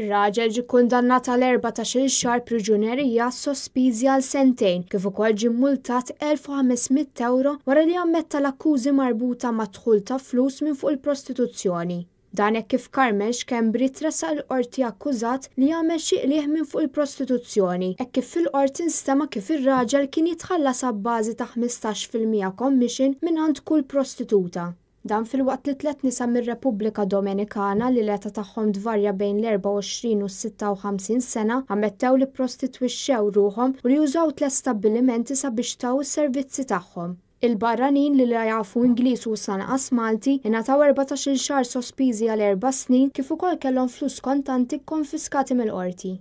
Raġel ġi kundannat għal 14 xar priġunerija sospiżi għal sentejn, kif ukoll ġi multat 1500 euro wara li ammetta l-akkużi marbuta ma' ta' flus minn fuq il-prostituzzjoni. Dan hekk kif Karmex Kembri tresa l-qorti akkużat li jagħmel xi qlieħ minn fuq il-prostituzzjoni, hekk kif fil-qorti nstema kif ir-raġel kien jitħallas abbażi ta' 15% commission minn għand kull prostituta. Dan fil-waqt li tlet nisa mir-Repubblika Dominikana li leta taħħom tagħhom dvarja bejn l-24 u s-56 sena ammettew li prostitwixxew ruhom u li jużaw tlet stabbilimenti sabiex taw is-servizzi tagħhom. Il-barranin li la jafu Inglis u sanqas Malti ingħataw 14-il xahar sospiżi għal erba' snin kif ukoll kellhom flus kontanti konfiskati mill-qorti.